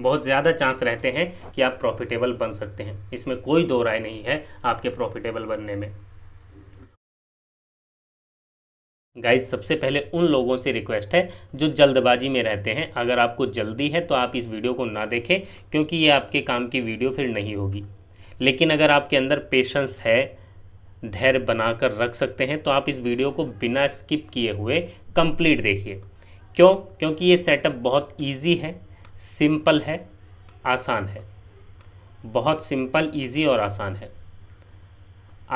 बहुत ज़्यादा चांस रहते हैं कि आप प्रॉफिटेबल बन सकते हैं इसमें कोई दो राय नहीं है आपके प्रॉफिटेबल बनने में गाइज सबसे पहले उन लोगों से रिक्वेस्ट है जो जल्दबाजी में रहते हैं अगर आपको जल्दी है तो आप इस वीडियो को ना देखें क्योंकि ये आपके काम की वीडियो फिर नहीं होगी लेकिन अगर आपके अंदर पेशेंस है धैर्य बनाकर रख सकते हैं तो आप इस वीडियो को बिना स्किप किए हुए कंप्लीट देखिए क्यों क्योंकि ये सेटअप बहुत ईजी है सिंपल है आसान है बहुत सिंपल इजी और आसान है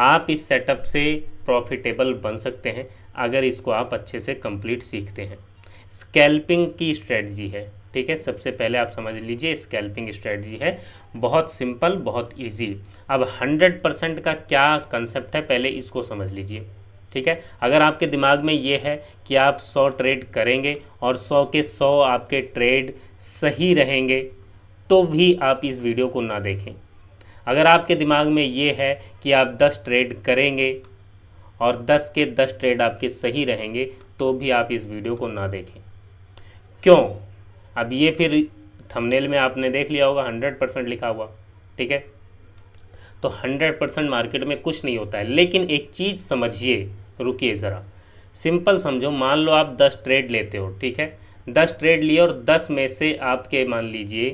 आप इस सेटअप से प्रॉफिटेबल बन सकते हैं अगर इसको आप अच्छे से कंप्लीट सीखते हैं स्कैल्पिंग की स्ट्रेटजी है ठीक है सबसे पहले आप समझ लीजिए स्कैल्पिंग स्ट्रेटजी है बहुत सिंपल बहुत इजी अब 100 परसेंट का क्या कंसेप्ट है पहले इसको समझ लीजिए ठीक है अगर आपके दिमाग में ये है कि आप 100 ट्रेड करेंगे और 100 के 100 आपके ट्रेड सही रहेंगे तो भी आप इस वीडियो को ना देखें अगर आपके दिमाग में ये है कि आप 10 ट्रेड करेंगे और 10 के 10 ट्रेड आपके सही रहेंगे तो भी आप इस वीडियो को ना देखें क्यों अब ये फिर थंबनेल में आपने देख लिया होगा 100 परसेंट लिखा हुआ ठीक है तो 100 परसेंट मार्केट में कुछ नहीं होता है लेकिन एक चीज़ समझिए रुकिए ज़रा सिंपल समझो मान लो आप दस ट्रेड लेते हो ठीक है दस ट्रेड लिए और दस में से आपके मान लीजिए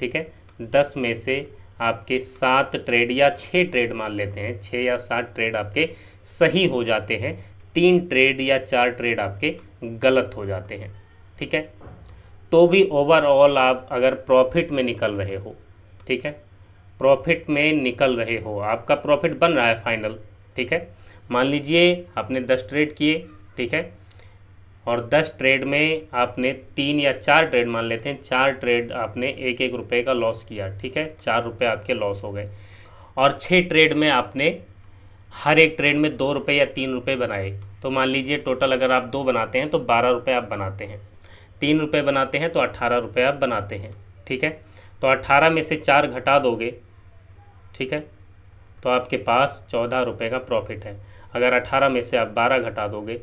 ठीक है दस में से आपके सात ट्रेड या छः ट्रेड मान लेते हैं छः या सात ट्रेड आपके सही हो जाते हैं तीन ट्रेड या चार ट्रेड आपके गलत हो जाते हैं ठीक है तो भी ओवरऑल आप अगर प्रॉफिट में निकल रहे हो ठीक है प्रॉफिट में निकल रहे हो आपका प्रॉफिट बन रहा है फाइनल ठीक है मान लीजिए आपने दस ट्रेड किए ठीक है और दस ट्रेड में आपने तीन या चार ट्रेड मान लेते हैं चार ट्रेड आपने एक एक रुपये का लॉस किया ठीक है चार रुपये आपके लॉस हो गए और छः ट्रेड में आपने हर एक ट्रेड में दो रुपये या तीन रुपये बनाए तो मान लीजिए टोटल अगर आप दो बनाते हैं तो बारह रुपये आप बनाते हैं तीन रुपये बनाते हैं तो अट्ठारह रुपये आप बनाते हैं ठीक है तो अट्ठारह में से चार घटा दोगे ठीक है तो आपके पास चौदह रुपये का प्रॉफिट है अगर अट्ठारह में से आप बारह घटा दोगे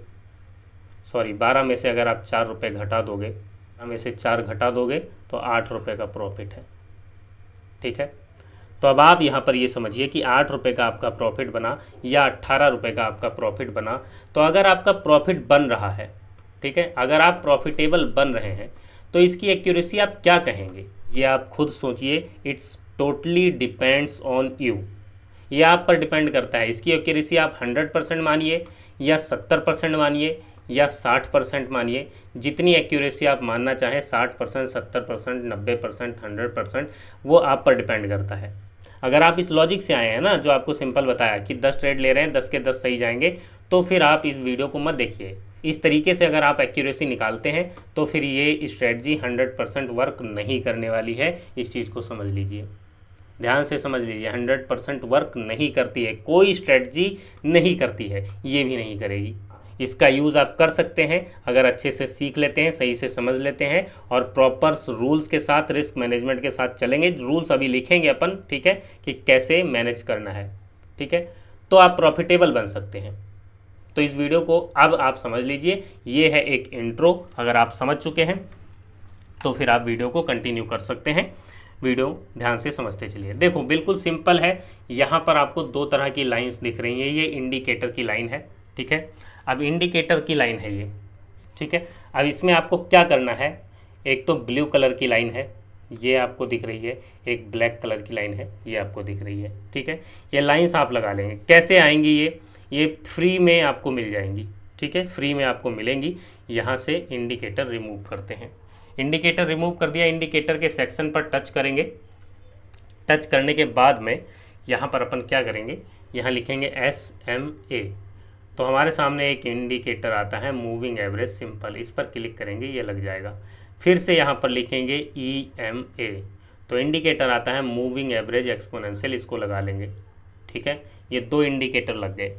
सॉरी बारह में से अगर आप चार रुपये घटा दोगे बारह में से चार घटा दोगे तो आठ रुपये का प्रॉफिट है ठीक है तो अब आप यहाँ पर ये समझिए कि आठ रुपये का आपका प्रॉफिट बना या अट्ठारह रुपये का आपका प्रॉफिट बना तो अगर आपका प्रॉफिट बन रहा है ठीक है अगर आप प्रॉफिटेबल बन रहे हैं तो इसकी एक्यूरेसी आप क्या कहेंगे ये आप खुद सोचिए it's totally depends on you ये आप पर डिपेंड करता है इसकी एक्यूरेसी आप हंड्रेड परसेंट मानिए या सत्तर परसेंट मानिए या 60 परसेंट मानिए जितनी एक्यूरेसी आप मानना चाहें 60 परसेंट सत्तर परसेंट नब्बे परसेंट हंड्रेड परसेंट वो आप पर डिपेंड करता है अगर आप इस लॉजिक से आए हैं ना जो आपको सिंपल बताया कि दस ट्रेड ले रहे हैं दस के दस सही जाएंगे तो फिर आप इस वीडियो को मत देखिए इस तरीके से अगर आप एक्यूरेसी निकालते हैं तो फिर ये स्ट्रेटजी हंड्रेड परसेंट वर्क नहीं करने वाली है इस चीज़ को समझ लीजिए ध्यान से समझ लीजिए हंड्रेड परसेंट वर्क नहीं करती है कोई स्ट्रेटजी नहीं करती है ये भी नहीं करेगी इसका यूज़ आप कर सकते हैं अगर अच्छे से सीख लेते हैं सही से समझ लेते हैं और प्रॉपर रूल्स के साथ रिस्क मैनेजमेंट के साथ चलेंगे रूल्स अभी लिखेंगे अपन ठीक है कि कैसे मैनेज करना है ठीक है तो आप प्रॉफिटेबल बन सकते हैं तो इस वीडियो को अब आप समझ लीजिए ये है एक इंट्रो अगर आप समझ चुके हैं तो फिर आप वीडियो को कंटिन्यू कर सकते हैं वीडियो ध्यान से समझते चलिए देखो बिल्कुल सिंपल है यहाँ पर आपको दो तरह की लाइंस दिख रही हैं ये इंडिकेटर की लाइन है ठीक है अब इंडिकेटर की लाइन है ये ठीक है अब इसमें आपको क्या करना है एक तो ब्लू कलर की लाइन है ये आपको दिख रही है एक ब्लैक कलर की लाइन है ये आपको दिख रही है ठीक है ये लाइन्स आप लगा लेंगे कैसे आएंगी ये ये फ्री में आपको मिल जाएंगी ठीक है फ्री में आपको मिलेंगी यहाँ से इंडिकेटर रिमूव करते हैं इंडिकेटर रिमूव कर दिया इंडिकेटर के सेक्शन पर टच करेंगे टच करने के बाद में यहाँ पर अपन क्या करेंगे यहाँ लिखेंगे एस एम ए तो हमारे सामने एक इंडिकेटर आता है मूविंग एवरेज सिंपल इस पर क्लिक करेंगे ये लग जाएगा फिर से यहाँ पर लिखेंगे ई एम ए तो इंडिकेटर आता है मूविंग एवरेज एक्सपोनेंशियल इसको लगा लेंगे ठीक है ये दो इंडिकेटर लग गए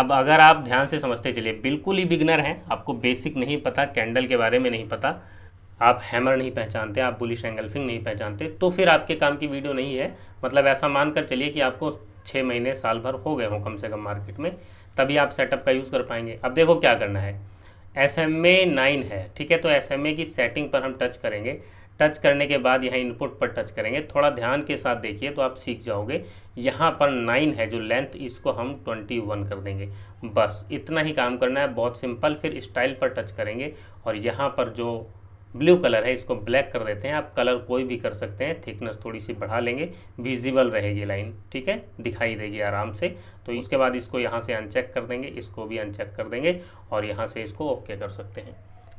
अब अगर आप ध्यान से समझते चलिए बिल्कुल ही बिगनर हैं आपको बेसिक नहीं पता कैंडल के बारे में नहीं पता आप हैमर नहीं पहचानते आप बुलिश एंगल्फिंग नहीं पहचानते तो फिर आपके काम की वीडियो नहीं है मतलब ऐसा मान कर चलिए कि आपको छः महीने साल भर हो गए हों कम से कम मार्केट में तभी आप सेटअप का यूज़ कर पाएंगे अब देखो क्या करना है एस एम ए नाइन है ठीक है तो एस एम ए की सेटिंग पर हम टच करेंगे टच करने के बाद यहाँ इनपुट पर टच करेंगे थोड़ा ध्यान के साथ देखिए तो आप सीख जाओगे यहाँ पर नाइन है जो लेंथ इसको हम ट्वेंटी वन कर देंगे बस इतना ही काम करना है बहुत सिंपल फिर स्टाइल पर टच करेंगे और यहाँ पर जो ब्लू कलर है इसको ब्लैक कर देते हैं आप कलर कोई भी कर सकते हैं थिकनेस थोड़ी सी बढ़ा लेंगे विजिबल रहेगी लाइन ठीक है दिखाई देगी आराम से तो उसके बाद इसको यहाँ से अनचेक कर देंगे इसको भी अनचेक कर देंगे और यहाँ से इसको ओके कर सकते हैं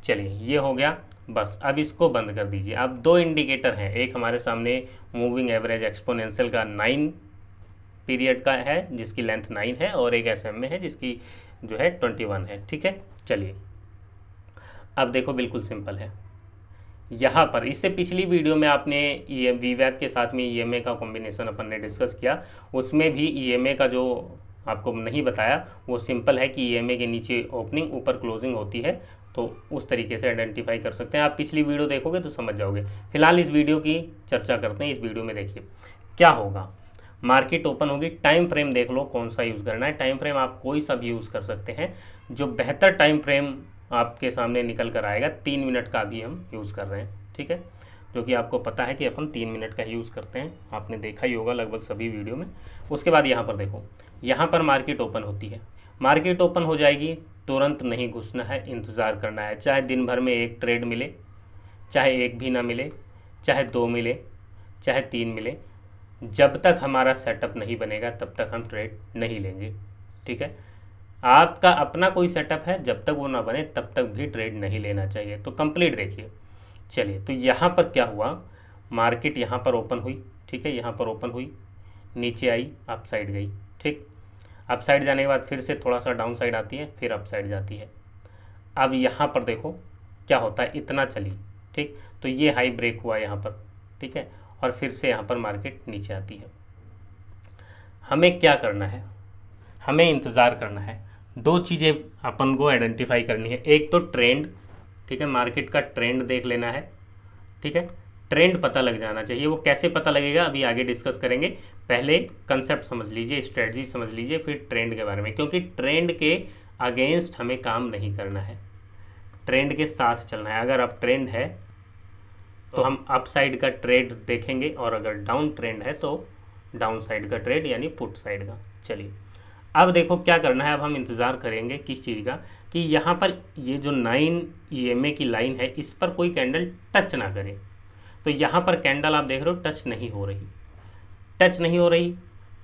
चलिए ये हो गया बस अब इसको बंद कर दीजिए अब दो इंडिकेटर हैं एक हमारे सामने मूविंग एवरेज एक्सपोनेंशियल का नाइन पीरियड का है जिसकी लेंथ नाइन है और एक एस में है जिसकी जो है ट्वेंटी वन है ठीक है चलिए अब देखो बिल्कुल सिंपल है यहाँ पर इससे पिछली वीडियो में आपने ई वी वैप के साथ में ई e का कॉम्बिनेशन अपन ने डिस्कस किया उसमें भी ई e का जो आपको नहीं बताया वो सिंपल है कि ई e के नीचे ओपनिंग ऊपर क्लोजिंग होती है तो उस तरीके से आइडेंटिफाई कर सकते हैं आप पिछली वीडियो देखोगे तो समझ जाओगे फिलहाल इस वीडियो की चर्चा करते हैं इस वीडियो में देखिए क्या होगा मार्केट ओपन होगी टाइम फ्रेम देख लो कौन सा यूज़ करना है टाइम फ्रेम आप कोई सा भी यूज़ कर सकते हैं जो बेहतर टाइम फ्रेम आपके सामने निकल कर आएगा तीन मिनट का भी हम यूज़ कर रहे हैं ठीक है जो कि आपको पता है कि अपन तीन मिनट का यूज़ करते हैं आपने देखा ही होगा लगभग सभी वीडियो में उसके बाद यहाँ पर देखो यहाँ पर मार्केट ओपन होती है मार्केट ओपन हो जाएगी तुरंत नहीं घुसना है इंतज़ार करना है चाहे दिन भर में एक ट्रेड मिले चाहे एक भी ना मिले चाहे दो मिले चाहे तीन मिले जब तक हमारा सेटअप नहीं बनेगा तब तक हम ट्रेड नहीं लेंगे ठीक है आपका अपना कोई सेटअप है जब तक वो ना बने तब तक भी ट्रेड नहीं लेना चाहिए तो कंप्लीट देखिए चलिए तो यहाँ पर क्या हुआ मार्केट यहाँ पर ओपन हुई ठीक है यहाँ पर ओपन हुई नीचे आई अप साइड गई ठीक अप साइड जाने के बाद फिर से थोड़ा सा डाउन साइड आती है फिर अप साइड जाती है अब यहाँ पर देखो क्या होता है इतना चली ठीक तो ये हाई ब्रेक हुआ यहाँ पर ठीक है और फिर से यहाँ पर मार्केट नीचे आती है हमें क्या करना है हमें इंतज़ार करना है दो चीज़ें अपन को आइडेंटिफाई करनी है एक तो ट्रेंड ठीक है मार्केट का ट्रेंड देख लेना है ठीक है ट्रेंड पता लग जाना चाहिए वो कैसे पता लगेगा अभी आगे डिस्कस करेंगे पहले कंसेप्ट समझ लीजिए स्ट्रेटजी समझ लीजिए फिर ट्रेंड के बारे में क्योंकि ट्रेंड के अगेंस्ट हमें काम नहीं करना है ट्रेंड के साथ चलना है अगर अब ट्रेंड है तो हम अप साइड का ट्रेड देखेंगे और अगर डाउन ट्रेंड है तो डाउन साइड का ट्रेड यानी पुट साइड का चलिए अब देखो क्या करना है अब हम इंतज़ार करेंगे किस चीज़ का कि यहाँ पर ये जो नाइन ई e की लाइन है इस पर कोई कैंडल टच ना करे तो यहाँ पर कैंडल आप देख रहे हो टच नहीं हो रही टच नहीं हो रही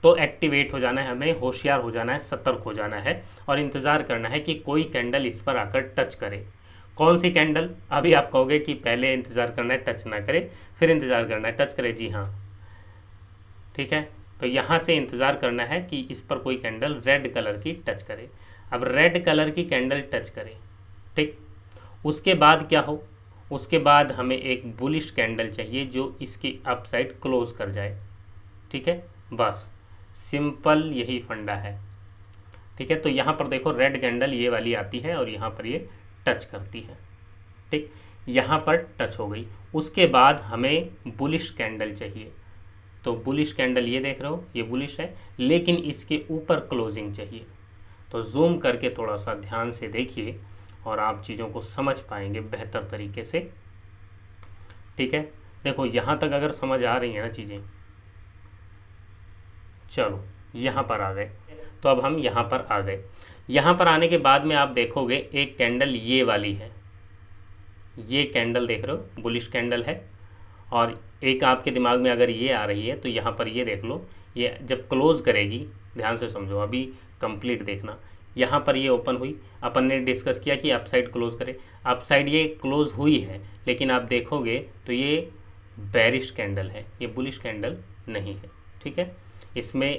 तो एक्टिवेट हो जाना है हमें होशियार हो जाना है सतर्क हो जाना है और इंतज़ार करना है कि कोई कैंडल इस पर आकर टच करे कौन सी कैंडल अभी आप कहोगे कि पहले इंतज़ार करना है टच ना करे फिर इंतज़ार करना है टच करे जी हाँ ठीक है तो यहाँ से इंतज़ार करना है कि इस पर कोई कैंडल रेड कलर की टच करे अब रेड कलर की कैंडल टच करे ठीक उसके बाद क्या हो उसके बाद हमें एक बुलिश कैंडल चाहिए जो इसकी अपसाइड क्लोज कर जाए ठीक है बस सिंपल यही फंडा है ठीक है तो यहाँ पर देखो रेड कैंडल ये वाली आती है और यहाँ पर ये टच करती है ठीक यहाँ पर टच हो गई उसके बाद हमें बुलिश कैंडल चाहिए तो बुलिश कैंडल ये देख रहे हो ये बुलिश है लेकिन इसके ऊपर क्लोजिंग चाहिए तो जूम करके थोड़ा सा ध्यान से देखिए और आप चीज़ों को समझ पाएंगे बेहतर तरीके से ठीक है देखो यहाँ तक अगर समझ आ रही है ना चीज़ें चलो यहाँ पर आ गए तो अब हम यहाँ पर आ गए यहाँ पर आने के बाद में आप देखोगे एक कैंडल ये वाली है ये कैंडल देख रहे हो बुलिश कैंडल है और एक आपके दिमाग में अगर ये आ रही है तो यहाँ पर ये देख लो ये जब क्लोज करेगी ध्यान से समझो अभी कंप्लीट देखना यहाँ पर ये ओपन हुई अपन ने डिस्कस किया कि अपसाइड क्लोज करें अपसाइड ये क्लोज हुई है लेकिन आप देखोगे तो ये बैरिश कैंडल है ये बुलिश कैंडल नहीं है ठीक है इसमें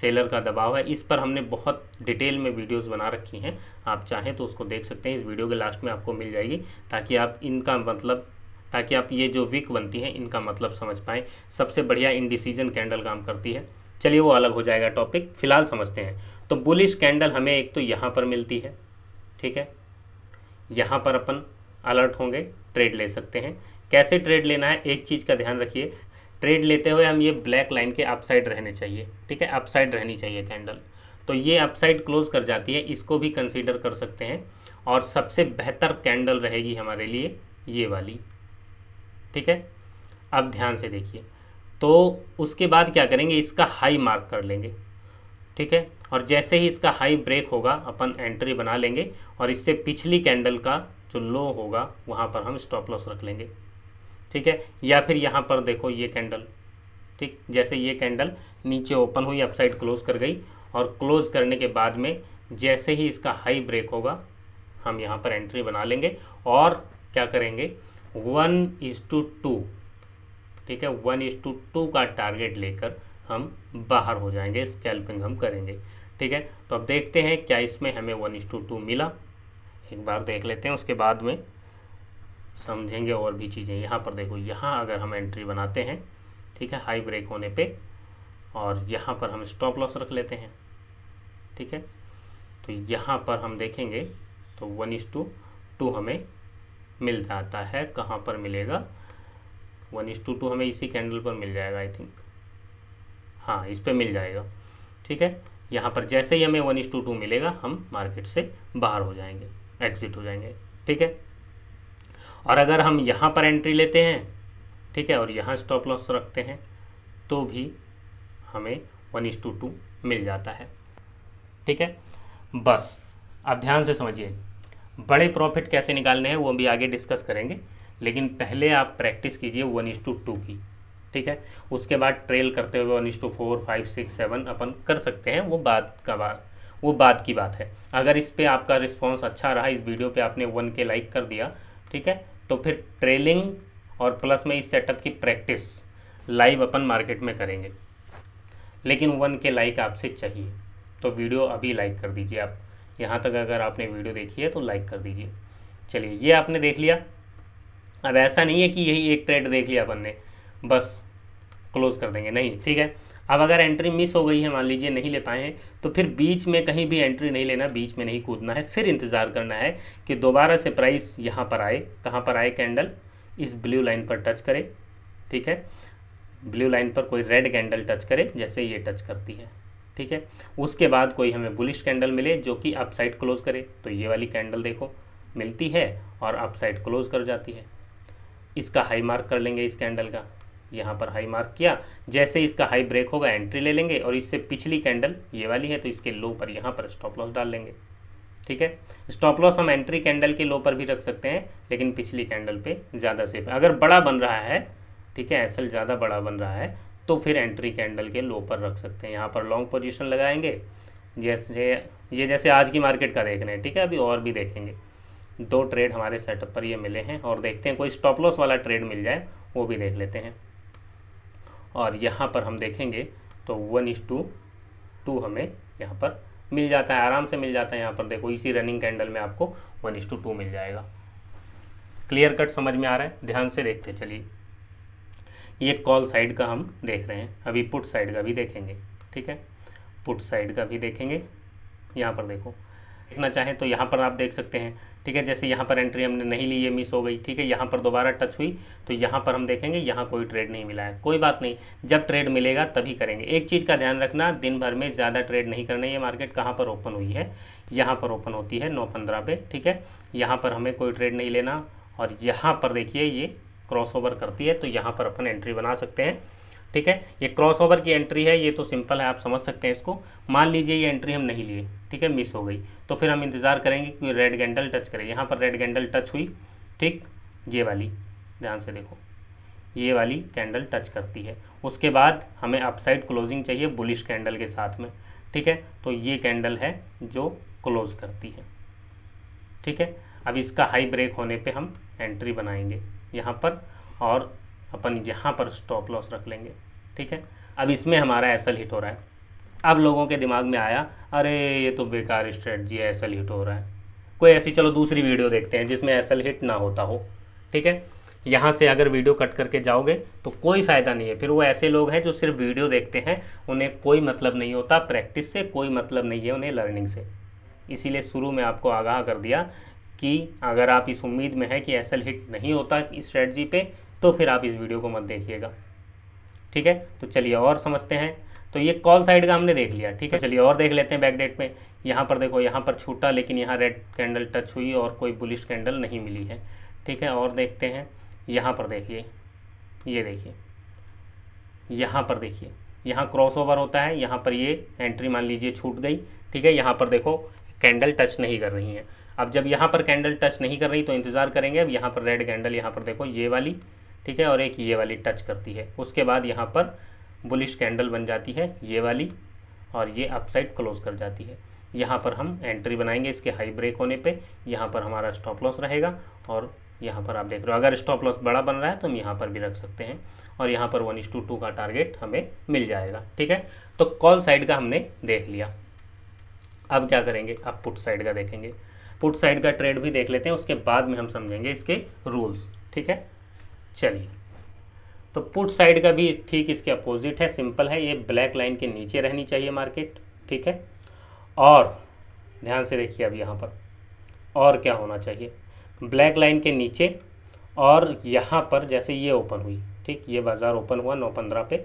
सेलर का दबाव है इस पर हमने बहुत डिटेल में वीडियोस बना रखी हैं आप चाहें तो उसको देख सकते हैं इस वीडियो के लास्ट में आपको मिल जाएगी ताकि आप इनका मतलब ताकि आप ये जो वीक बनती हैं इनका मतलब समझ पाएँ सबसे बढ़िया इनडिसीजन कैंडल काम करती है चलिए वो अलग हो जाएगा टॉपिक फिलहाल समझते हैं तो बुलिश कैंडल हमें एक तो यहाँ पर मिलती है ठीक है यहाँ पर अपन अलर्ट होंगे ट्रेड ले सकते हैं कैसे ट्रेड लेना है एक चीज़ का ध्यान रखिए ट्रेड लेते हुए हम ये ब्लैक लाइन के अपसाइड रहने चाहिए ठीक है अपसाइड रहनी चाहिए कैंडल तो ये अपसाइड क्लोज कर जाती है इसको भी कंसीडर कर सकते हैं और सबसे बेहतर कैंडल रहेगी हमारे लिए ये वाली ठीक है अब ध्यान से देखिए तो उसके बाद क्या करेंगे इसका हाई मार्क कर लेंगे ठीक है और जैसे ही इसका हाई ब्रेक होगा अपन एंट्री बना लेंगे और इससे पिछली कैंडल का जो लो होगा वहाँ पर हम स्टॉप लॉस रख लेंगे ठीक है या फिर यहाँ पर देखो ये कैंडल ठीक जैसे ये कैंडल नीचे ओपन हुई अपसाइड क्लोज कर गई और क्लोज करने के बाद में जैसे ही इसका हाई ब्रेक होगा हम यहाँ पर एंट्री बना लेंगे और क्या करेंगे वन इज टू टू ठीक है वन इज टू टू का टारगेट लेकर हम बाहर हो जाएंगे स्कैल्पिंग हम करेंगे ठीक है तो अब देखते हैं क्या इसमें हमें वन इज टू टू मिला एक बार देख लेते हैं उसके बाद में समझेंगे और भी चीज़ें यहाँ पर देखो यहाँ अगर हम एंट्री बनाते हैं ठीक है हाई ब्रेक होने पे और यहाँ पर हम स्टॉप लॉस रख लेते हैं ठीक है तो यहाँ पर हम देखेंगे तो वन इज टू टू हमें मिल जाता है कहाँ पर मिलेगा वन इज टू टू हमें इसी कैंडल पर मिल जाएगा आई थिंक हाँ इस पर मिल जाएगा ठीक है यहाँ पर जैसे ही हमें वन इज टू टू मिलेगा हम मार्केट से बाहर हो जाएंगे एग्जिट हो जाएंगे ठीक है और अगर हम यहाँ पर एंट्री लेते हैं ठीक है और यहाँ स्टॉप लॉस रखते हैं तो भी हमें वन इज टू टू मिल जाता है ठीक है बस आप ध्यान से समझिए बड़े प्रॉफिट कैसे निकालने हैं वो भी आगे डिस्कस करेंगे लेकिन पहले आप प्रैक्टिस कीजिए वन इज टू टू की ठीक है उसके बाद ट्रेल करते हुए one is to four five six seven अपन कर सकते हैं वो बाद का बात वो बाद की बात है अगर इस पर आपका रिस्पॉन्स अच्छा रहा इस वीडियो पर आपने वन के लाइक कर दिया ठीक है तो फिर ट्रेलिंग और प्लस में इस सेटअप की प्रैक्टिस लाइव अपन मार्केट में करेंगे लेकिन वन के लाइक आपसे चाहिए तो वीडियो अभी लाइक कर दीजिए आप यहाँ तक अगर आपने वीडियो देखी है तो लाइक कर दीजिए चलिए ये आपने देख लिया अब ऐसा नहीं है कि यही एक ट्रेड देख लिया अपन ने बस क्लोज़ कर देंगे नहीं ठीक है अब अगर एंट्री मिस हो गई है मान लीजिए नहीं ले पाए हैं तो फिर बीच में कहीं भी एंट्री नहीं लेना बीच में नहीं कूदना है फिर इंतज़ार करना है कि दोबारा से प्राइस यहाँ पर आए कहाँ पर आए कैंडल इस ब्लू लाइन पर टच करे ठीक है ब्लू लाइन पर कोई रेड कैंडल टच करे जैसे ये टच करती है ठीक है उसके बाद कोई हमें बुलिश कैंडल मिले जो कि अपसाइड क्लोज करे तो ये वाली कैंडल देखो मिलती है और अपसाइड क्लोज कर जाती है इसका हाई मार्क कर लेंगे इस कैंडल का यहाँ पर हाई मार्क किया जैसे इसका हाई ब्रेक होगा एंट्री ले लेंगे और इससे पिछली कैंडल ये वाली है तो इसके लो पर यहाँ पर स्टॉप लॉस डाल लेंगे ठीक है स्टॉप लॉस हम एंट्री कैंडल के लो पर भी रख सकते हैं लेकिन पिछली कैंडल पे ज़्यादा सेफ है अगर बड़ा बन रहा है ठीक है एसल ज़्यादा बड़ा बन रहा है तो फिर एंट्री कैंडल के लो पर रख सकते हैं यहाँ पर लॉन्ग पोजिशन लगाएंगे जैसे ये जैसे आज की मार्केट का देख रहे हैं ठीक है अभी और भी देखेंगे दो ट्रेड हमारे सेटअप पर ये मिले हैं और देखते हैं कोई स्टॉप लॉस वाला ट्रेड मिल जाए वो भी देख लेते हैं और यहाँ पर हम देखेंगे तो वन इज टू टू हमें यहाँ पर मिल जाता है आराम से मिल जाता है यहाँ पर देखो इसी रनिंग कैंडल में आपको वन इज टू टू मिल जाएगा क्लियर कट समझ में आ रहा है ध्यान से देखते चलिए ये कॉल साइड का हम देख रहे हैं अभी पुट साइड का भी देखेंगे ठीक है पुट साइड का भी देखेंगे यहाँ पर देखो देखना चाहें तो यहाँ पर आप देख सकते हैं ठीक है जैसे यहाँ पर एंट्री हमने नहीं ली ये मिस हो गई ठीक है यहाँ पर दोबारा टच हुई तो यहाँ पर हम देखेंगे यहाँ कोई ट्रेड नहीं मिला है कोई बात नहीं जब ट्रेड मिलेगा तभी करेंगे एक चीज़ का ध्यान रखना दिन भर में ज़्यादा ट्रेड नहीं करना ये मार्केट कहाँ पर ओपन हुई है यहाँ पर ओपन होती है नौ पंद्रह पे ठीक है यहाँ पर हमें कोई ट्रेड नहीं लेना और यहाँ पर देखिए ये क्रॉसओवर करती है तो यहाँ पर अपन एंट्री बना सकते हैं ठीक है ये क्रॉसओवर की एंट्री है ये तो सिंपल है आप समझ सकते हैं इसको मान लीजिए ये एंट्री हम नहीं लिए ठीक है मिस हो गई तो फिर हम इंतज़ार करेंगे कि रेड कैंडल टच करे यहाँ पर रेड कैंडल टच हुई ठीक ये वाली ध्यान से देखो ये वाली कैंडल टच करती है उसके बाद हमें अपसाइड क्लोजिंग चाहिए बुलिश कैंडल के साथ में ठीक है तो ये कैंडल है जो क्लोज करती है ठीक है अब इसका हाई ब्रेक होने पे हम एंट्री बनाएंगे यहाँ पर और अपन यहाँ पर स्टॉप लॉस रख लेंगे ठीक है अब इसमें हमारा एसल हिट हो रहा है अब लोगों के दिमाग में आया अरे ये तो बेकार स्ट्रेटजी है एसल हिट हो रहा है कोई ऐसी चलो दूसरी वीडियो देखते हैं जिसमें एसल हिट ना होता हो ठीक है यहाँ से अगर वीडियो कट करके जाओगे तो कोई फ़ायदा नहीं है फिर वो ऐसे लोग हैं जो सिर्फ वीडियो देखते हैं उन्हें कोई मतलब नहीं होता प्रैक्टिस से कोई मतलब नहीं है उन्हें लर्निंग से इसीलिए शुरू में आपको आगाह कर दिया कि अगर आप इस उम्मीद में है कि एस हिट नहीं होता इस स्ट्रेटजी पे तो फिर आप इस वीडियो को मत देखिएगा ठीक है तो चलिए और समझते हैं तो ये कॉल साइड का हमने देख लिया ठीक है चलिए और देख लेते हैं बैकडेट में यहाँ पर देखो यहाँ पर छूटा लेकिन यहाँ रेड कैंडल टच हुई और कोई बुलिश कैंडल नहीं मिली है ठीक है और देखते हैं यहाँ पर देखिए ये देखिए यहाँ पर देखिए यहाँ ओवर होता है यहाँ पर ये एंट्री मान लीजिए छूट गई ठीक है यहाँ पर देखो कैंडल टच नहीं कर रही हैं अब जब यहाँ पर कैंडल टच नहीं कर रही तो इंतज़ार करेंगे अब यहाँ पर रेड कैंडल यहाँ पर देखो ये वाली ठीक है और एक ये वाली टच करती है उसके बाद यहाँ पर बुलिश कैंडल बन जाती है ये वाली और ये अपसाइड क्लोज कर जाती है यहाँ पर हम एंट्री बनाएंगे इसके हाई ब्रेक होने पे यहाँ पर हमारा स्टॉप लॉस रहेगा और यहाँ पर आप देख रहे हो अगर स्टॉप लॉस बड़ा बन रहा है तो हम यहाँ पर भी रख सकते हैं और यहाँ पर वन टू टू का टारगेट हमें मिल जाएगा ठीक है तो कॉल साइड का हमने देख लिया अब क्या करेंगे अब पुट साइड का देखेंगे पुट साइड का ट्रेड भी देख लेते हैं उसके बाद में हम समझेंगे इसके रूल्स ठीक है चलिए तो पुट साइड का भी ठीक इसके अपोजिट है सिंपल है ये ब्लैक लाइन के नीचे रहनी चाहिए मार्केट ठीक है और ध्यान से देखिए अब यहाँ पर और क्या होना चाहिए ब्लैक लाइन के नीचे और यहाँ पर जैसे ये ओपन हुई ठीक ये बाज़ार ओपन हुआ नौ पंद्रह पे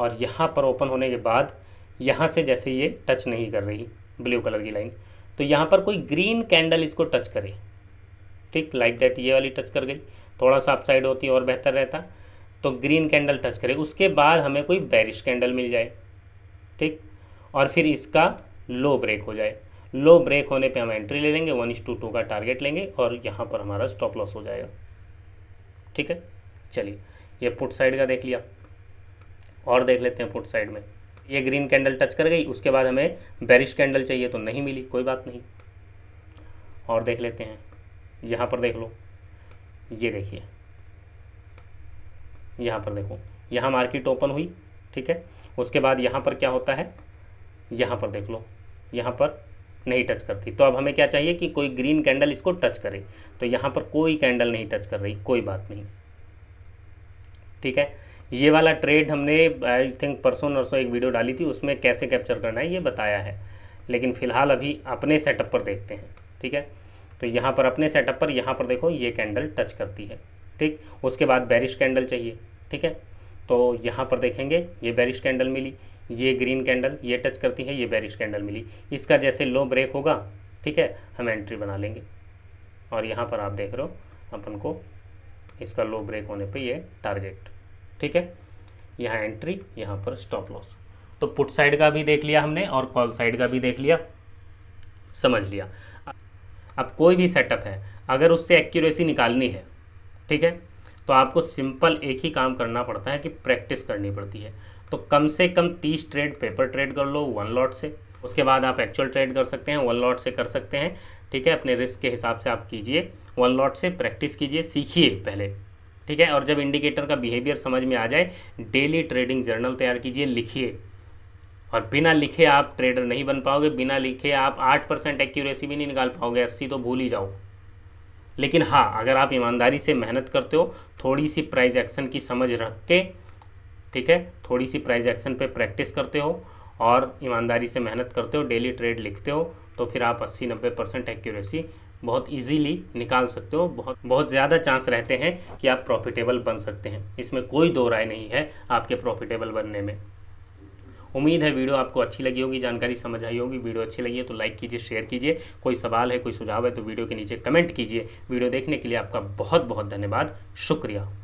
और यहाँ पर ओपन होने के बाद यहाँ से जैसे ये टच नहीं कर रही ब्लू कलर की लाइन तो यहाँ पर कोई ग्रीन कैंडल इसको टच करे ठीक लाइक दैट ये वाली टच कर गई थोड़ा सा अपसाइड होती और बेहतर रहता तो ग्रीन कैंडल टच करे उसके बाद हमें कोई बैरिश कैंडल मिल जाए ठीक और फिर इसका लो ब्रेक हो जाए लो ब्रेक होने पे हम एंट्री ले लेंगे वन इस टू टू का टारगेट लेंगे और यहाँ पर हमारा स्टॉप लॉस हो जाएगा ठीक है चलिए ये पुट साइड का देख लिया और देख लेते हैं पुट साइड में ये ग्रीन कैंडल टच कर गई उसके बाद हमें बैरिश कैंडल चाहिए तो नहीं मिली कोई बात नहीं और देख लेते हैं यहाँ पर देख लो ये देखिए यहाँ पर देखो यहाँ मार्केट ओपन हुई ठीक है उसके बाद यहाँ पर क्या होता है यहाँ पर देख लो यहाँ पर नहीं टच करती तो अब हमें क्या चाहिए कि कोई ग्रीन कैंडल इसको टच करे तो यहाँ पर कोई कैंडल नहीं टच कर रही कोई बात नहीं ठीक है ये वाला ट्रेड हमने आई थिंक परसों नरसों एक वीडियो डाली थी उसमें कैसे कैप्चर करना है ये बताया है लेकिन फ़िलहाल अभी अपने सेटअप पर देखते हैं ठीक है तो यहाँ पर अपने सेटअप पर यहाँ पर देखो ये कैंडल टच करती है ठीक उसके बाद बैरिश कैंडल चाहिए ठीक है तो यहाँ पर देखेंगे ये बैरिश कैंडल मिली ये ग्रीन कैंडल ये टच करती है ये बैरिश कैंडल मिली इसका जैसे लो ब्रेक होगा ठीक है हम एंट्री बना लेंगे और यहाँ पर आप देख रहे हो अपन को इसका लो ब्रेक होने पे ये टारगेट ठीक है यहाँ एंट्री यहाँ पर स्टॉप लॉस तो पुट साइड का भी देख लिया हमने और कॉल साइड का भी देख लिया समझ लिया अब कोई भी सेटअप है अगर उससे एक्यूरेसी निकालनी है ठीक है तो आपको सिंपल एक ही काम करना पड़ता है कि प्रैक्टिस करनी पड़ती है तो कम से कम तीस ट्रेड पेपर ट्रेड कर लो वन लॉट से उसके बाद आप एक्चुअल ट्रेड कर सकते हैं वन लॉट से कर सकते हैं ठीक है अपने रिस्क के हिसाब से आप कीजिए वन लॉट से प्रैक्टिस कीजिए सीखिए पहले ठीक है और जब इंडिकेटर का बिहेवियर समझ में आ जाए डेली ट्रेडिंग जर्नल तैयार कीजिए लिखिए और बिना लिखे आप ट्रेडर नहीं बन पाओगे बिना लिखे आप आठ परसेंट एक्यूरेसी भी नहीं निकाल पाओगे अस्सी तो भूल ही जाओ लेकिन हाँ अगर आप ईमानदारी से मेहनत करते हो थोड़ी सी प्राइज एक्शन की समझ रख के ठीक है थोड़ी सी प्राइज एक्शन पे प्रैक्टिस करते हो और ईमानदारी से मेहनत करते हो डेली ट्रेड लिखते हो तो फिर आप अस्सी नब्बे परसेंट एक्यूरेसी बहुत इजीली निकाल सकते हो बहुत बहुत ज़्यादा चांस रहते हैं कि आप प्रॉफिटेबल बन सकते हैं इसमें कोई दो राय नहीं है आपके प्रॉफिटेबल बनने में उम्मीद है वीडियो आपको अच्छी लगी होगी जानकारी समझ आई होगी वीडियो अच्छी लगी है तो लाइक कीजिए शेयर कीजिए कोई सवाल है कोई सुझाव है तो वीडियो के नीचे कमेंट कीजिए वीडियो देखने के लिए आपका बहुत बहुत धन्यवाद शुक्रिया